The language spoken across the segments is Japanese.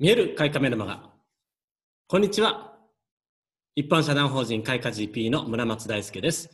見える開花メルマガ。こんにちは。一般社団法人開花 GP の村松大輔です。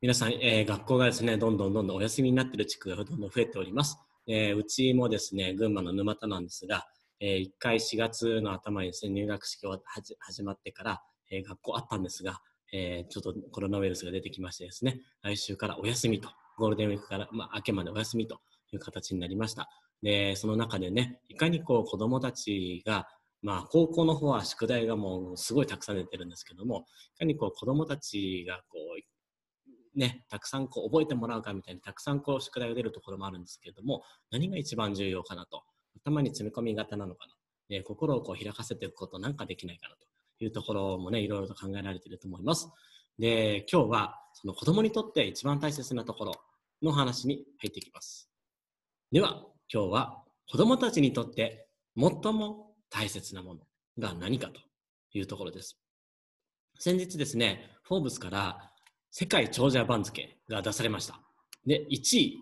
皆さん、えー、学校がですね、どんどんどんどんお休みになっている地区がどんどん増えております。えー、うちもですね、群馬の沼田なんですが、えー、1回4月の頭にですね、入学式が始まってから、えー、学校あったんですが、えー、ちょっとコロナウイルスが出てきましてですね、来週からお休みと、ゴールデンウィークから、まあ、明けまでお休みという形になりました。で、その中でね、いかにこう子供たちが、まあ高校の方は宿題がもうすごいたくさん出てるんですけども、いかにこう子供たちがこう、ね、たくさんこう覚えてもらうかみたいにたくさんこう宿題が出るところもあるんですけども、何が一番重要かなと。頭に詰め込み型なのかな。心をこう開かせていくことなんかできないかなというところもね、いろいろと考えられていると思います。で、今日はその子供にとって一番大切なところの話に入っていきます。では、今日は子供たちにとって最も大切なものが何かというところです。先日ですね、フォーブスから世界長者番付が出されました。で、1位、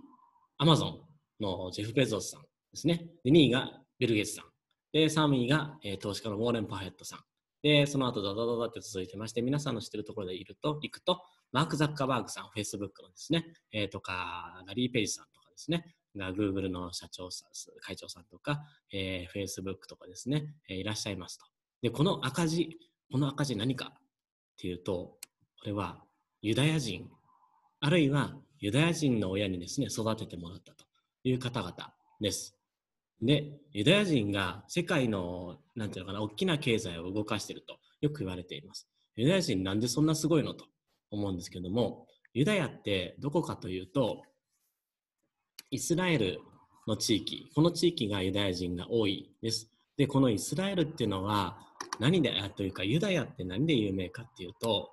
アマゾンのジェフ・ベゾスさんですね。で、2位がビル・ゲイツさん。で、3位が、えー、投資家のウォーレン・パフェットさん。で、その後、ダダダダって続いてまして、皆さんの知ってるところでいると、行くと、マーク・ザッカーバーグさん、Facebook のですね、えー、とか、ラリー・ペイジさんとかですね、Google の社長さん、会長さんとか、えー、Facebook とかですね、えー、いらっしゃいますと。で、この赤字、この赤字何かっていうと、これはユダヤ人、あるいはユダヤ人の親にですね、育ててもらったという方々です。で、ユダヤ人が世界の、なんていうのかな、大きな経済を動かしているとよく言われています。ユダヤ人なんでそんなすごいのと思うんですけども、ユダヤってどこかというと、イスラエルの地域、この地域がユダヤ人が多いです。で、このイスラエルっていうのは、何で、というか、ユダヤって何で有名かっていうと、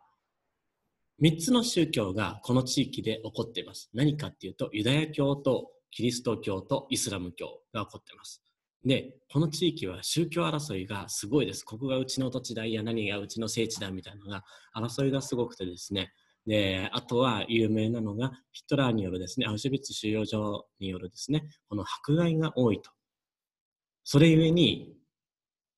3つの宗教がこの地域で起こっています。何かっていうと、ユダヤ教とキリスト教とイスラム教が起こっています。で、この地域は宗教争いがすごいです。ここがうちの土地だ、いや何がうちの聖地だみたいなのが争いがすごくてですね、で、あとは有名なのが、ヒトラーによるですね、アウシュビッツ収容所によるですね、この迫害が多いと。それゆえに、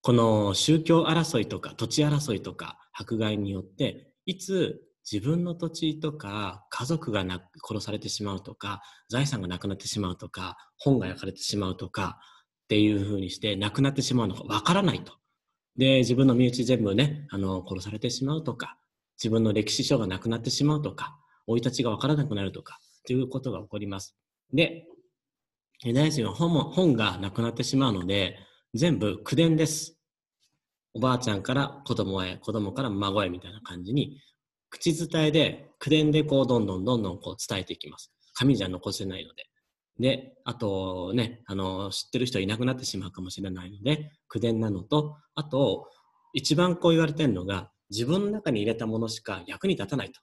この宗教争いとか土地争いとか迫害によって、いつ自分の土地とか家族がな殺されてしまうとか、財産がなくなってしまうとか、本が焼かれてしまうとか、っていうふうにして亡くなってしまうのかわからないと。で、自分の身内全部ね、あの、殺されてしまうとか、自分の歴史書がなくなってしまうとか、生い立ちがわからなくなるとか、ということが起こります。で、ユダヤ人は本も本がなくなってしまうので、全部口伝です。おばあちゃんから子供へ、子供から孫へみたいな感じに、口伝えで、口伝でこう、どんどんどんどんこう伝えていきます。紙じゃ残せないので。で、あとね、あの、知ってる人いなくなってしまうかもしれないので、口伝なのと、あと、一番こう言われてるのが、自分の中に入れたものしか役に立たないと。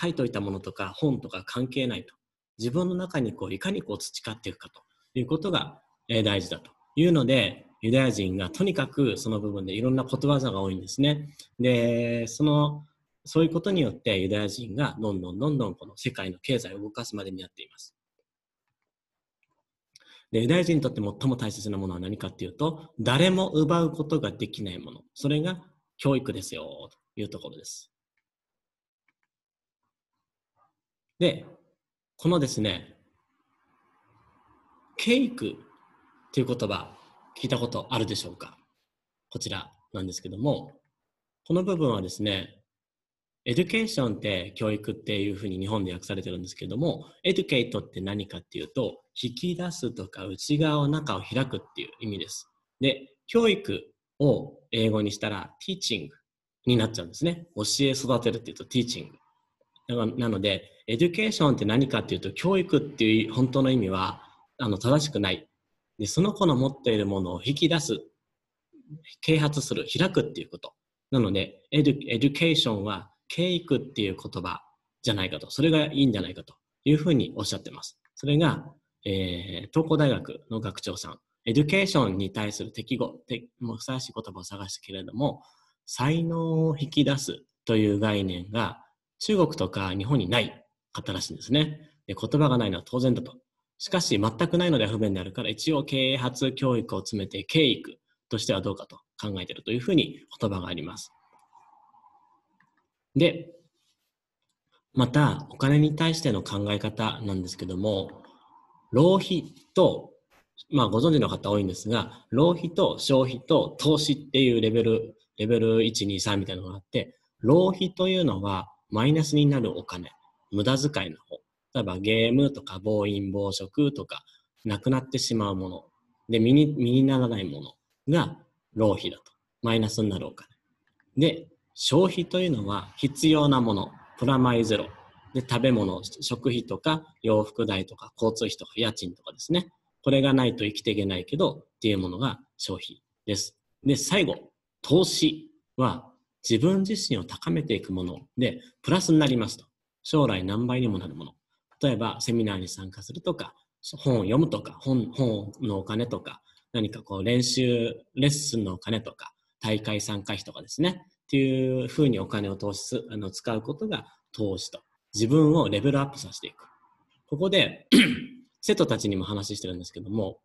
書いといたものとか本とか関係ないと。自分の中にこういかにこう培っていくかということが大事だというので、ユダヤ人がとにかくその部分でいろんなことわざが多いんですね。で、その、そういうことによってユダヤ人がどんどんどんどんこの世界の経済を動かすまでになっています。でユダヤ人にとって最も大切なものは何かっていうと、誰も奪うことができないもの。それが教育ですよ、というところです。で、このですね、ケイクという言葉、聞いたことあるでしょうかこちらなんですけども、この部分はですね、エデュケーションって教育っていうふうに日本で訳されてるんですけども、エデュケイトって何かっていうと、引き出すとか内側を中を開くっていう意味です。で、教育を英語にしたら teaching になっちゃうんですね。教え育てるっていうと teaching。なので、エデュケーションって何かっていうと、教育っていう本当の意味は、あの、正しくない。で、その子の持っているものを引き出す、啓発する、開くっていうこと。なので、エデュエデュケーションは、経育っていう言葉じゃないかと。それがいいんじゃないかというふうにおっしゃってます。それが、えー、東工大学の学長さんエデュケーションに対する適合てもふさわしい言葉を探したけれども、才能を引き出すという概念が中国とか日本にない方らしいんですね。で言葉がないのは当然だと。しかし、全くないので不便であるから、一応啓発教育を詰めて、経育としてはどうかと考えているというふうに言葉があります。で、また、お金に対しての考え方なんですけども、浪費とまあ、ご存知の方多いんですが、浪費と消費と投資っていうレベル、レベル1、2、3みたいなのがあって、浪費というのはマイナスになるお金、無駄遣いの方。例えばゲームとか暴飲暴食とか、なくなってしまうもの。で、身に、身にならないものが浪費だと。マイナスになるお金。で、消費というのは必要なもの。プラマイゼロ。で、食べ物、食費とか洋服代とか交通費とか家賃とかですね。これがないと生きていけないけどっていうものが消費です。で、最後、投資は自分自身を高めていくもので、プラスになりますと。将来何倍にもなるもの。例えば、セミナーに参加するとか、本を読むとか、本、本のお金とか、何かこう練習、レッスンのお金とか、大会参加費とかですね。っていうふうにお金を投資す、あの、使うことが投資と。自分をレベルアップさせていく。ここで生徒たちにも話してるんですけども、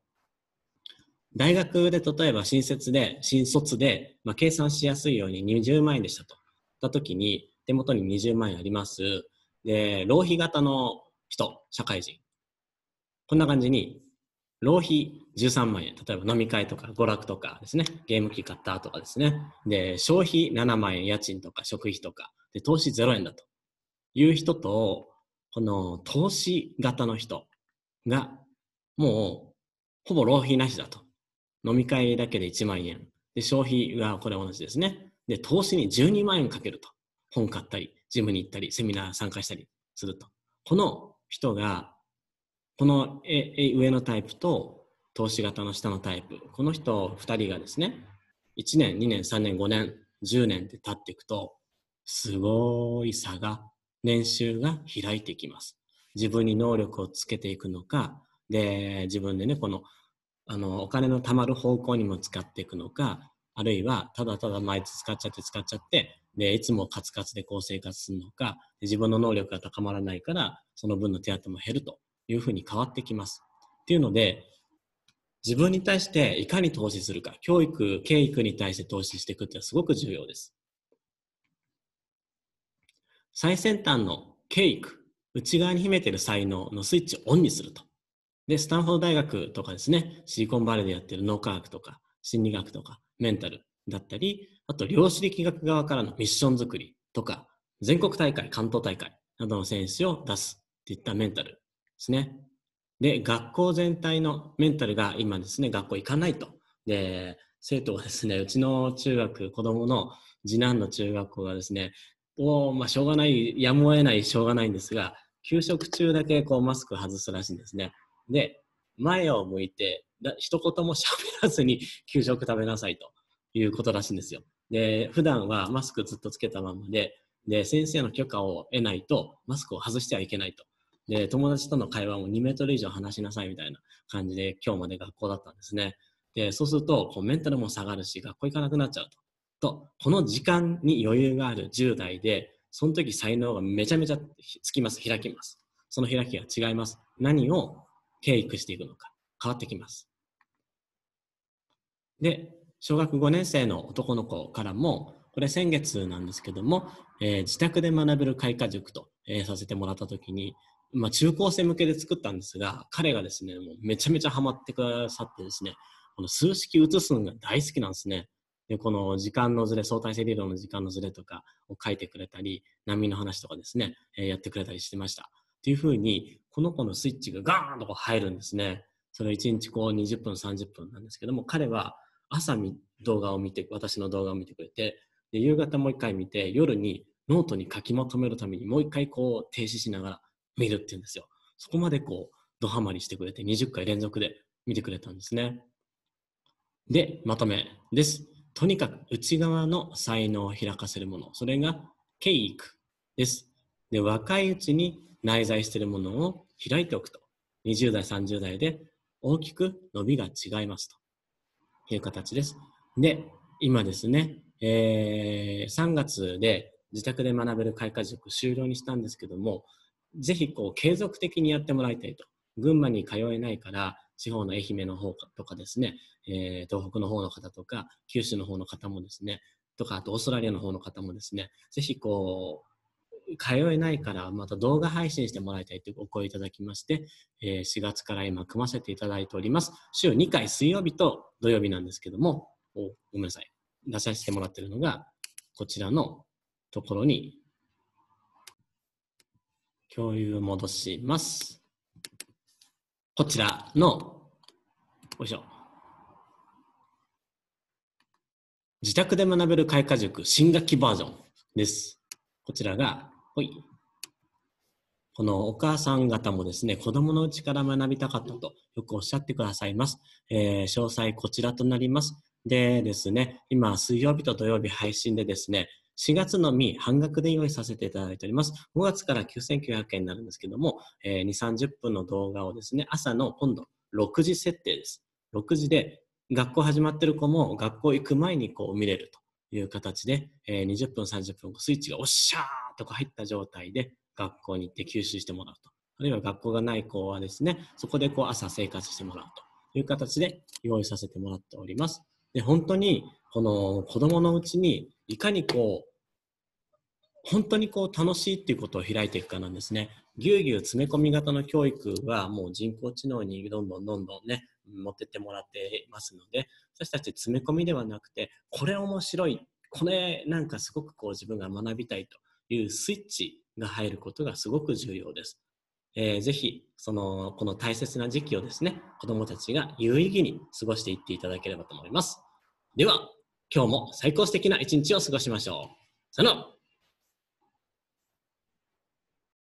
大学で例えば新設で、新卒で、まあ、計算しやすいように20万円でしたと。た時に、手元に20万円あります。で、浪費型の人、社会人。こんな感じに、浪費13万円。例えば飲み会とか娯楽とかですね。ゲーム機買ったとかですね。で、消費7万円、家賃とか食費とか。で、投資0円だと。いう人と、この投資型の人。が、もう、ほぼ浪費なしだと。飲み会だけで1万円。で、消費はこれ同じですね。で、投資に12万円かけると。本買ったり、ジムに行ったり、セミナー参加したりすると。この人が、この上のタイプと投資型の下のタイプ、この人2人がですね、1年、2年、3年、5年、10年って経っていくと、すごい差が、年収が開いていきます。自分に能力をつけていくのか、で、自分でね、この、あの、お金の貯まる方向にも使っていくのか、あるいは、ただただ毎日使っちゃって使っちゃって、で、いつもカツカツでこう生活するのか、自分の能力が高まらないから、その分の手当も減るというふうに変わってきます。っていうので、自分に対していかに投資するか、教育、経育に対して投資していくってのはすごく重要です。最先端の経育内側に秘めてる才能のスイッチをオンにすると。で、スタンフォード大学とかですね、シリコンバレーでやってる脳科学とか、心理学とか、メンタルだったり、あと量子力学側からのミッション作りとか、全国大会、関東大会などの選手を出すっていったメンタルですね。で、学校全体のメンタルが今ですね、学校行かないと。で、生徒がですね、うちの中学、子供の次男の中学校がですね、もう、まあ、しょうがない、やむを得ない、しょうがないんですが、給食中だけこうマスク外すらしいんですね。で、前を向いて、一言も喋らずに給食食べなさいということらしいんですよ。で、普段はマスクずっとつけたままで、で、先生の許可を得ないと、マスクを外してはいけないと。で、友達との会話も2メートル以上話しなさいみたいな感じで、今日まで学校だったんですね。で、そうすると、こうメンタルも下がるし、学校行かなくなっちゃうと。と、この時間に余裕がある10代で、その時才能がめちゃめちゃつきます、開きます。その開きが違います。何を経育していくのか、変わってきます。で、小学5年生の男の子からも、これ先月なんですけども、えー、自宅で学べる開花塾と、えー、させてもらった時に、まあ、中高生向けで作ったんですが、彼がですね、もうめちゃめちゃハマってくださってですね、この数式移すのが大好きなんですね。この時間のずれ、相対性理論の時間のずれとかを書いてくれたり、難民の話とかですね、えー、やってくれたりしてました。というふうに、この子のスイッチがガーンとこう入るんですね。それは1日こう20分、30分なんですけども、彼は朝動画を見て、私の動画を見てくれて、で夕方もう一回見て、夜にノートに書きまとめるためにもう一回こう停止しながら見るっていうんですよ。そこまでこう、ドハマりしてくれて20回連続で見てくれたんですね。で、まとめです。とにかく内側の才能を開かせるもの。それが経育です。で、若いうちに内在しているものを開いておくと。20代、30代で大きく伸びが違いますという形です。で、今ですね、えー、3月で自宅で学べる開花塾終了にしたんですけども、ぜひこう継続的にやってもらいたいと。群馬に通えないから、地方の愛媛の方とかですね、えー、東北の方の方とか、九州の方の方もですね、とか、あとオーストラリアの方の方もですね、ぜひこう、通えないからまた動画配信してもらいたいというお声いただきまして、え4月から今組ませていただいております。週2回水曜日と土曜日なんですけども、ごめんなさい。出させてもらってるのが、こちらのところに共有戻します。こちらの、よいしょ。自宅で学べる開花塾新学期バージョンです。こちらが、ほい。このお母さん方もですね、子供のうちから学びたかったとよくおっしゃってくださいます。えー、詳細こちらとなります。でですね、今水曜日と土曜日配信でですね、4月のみ半額で用意させていただいております。5月から9900円になるんですけども、えー、2、30分の動画をですね、朝の今度6時設定です。6時で学校始まってる子も学校行く前にこう見れるという形で、えー、20分、30分、スイッチがおっしゃーとか入った状態で学校に行って吸収してもらうと。あるいは学校がない子はですね、そこでこう朝生活してもらうという形で用意させてもらっております。で、本当にこの子供のうちにいかにこう、本当にこう楽しいっていうことを開いていくかなんですね。ぎゅうぎゅう詰め込み型の教育はもう人工知能にどんどんどんどんね、持ってってもらってますので私たち詰め込みではなくてこれ面白いこれなんかすごくこう自分が学びたいというスイッチが入ることがすごく重要です。えー、ぜひそのこの大切な時期をですね子どもたちが有意義に過ごしていっていただければと思います。では今日も最高素敵な一日を過ごしましょう。さよなら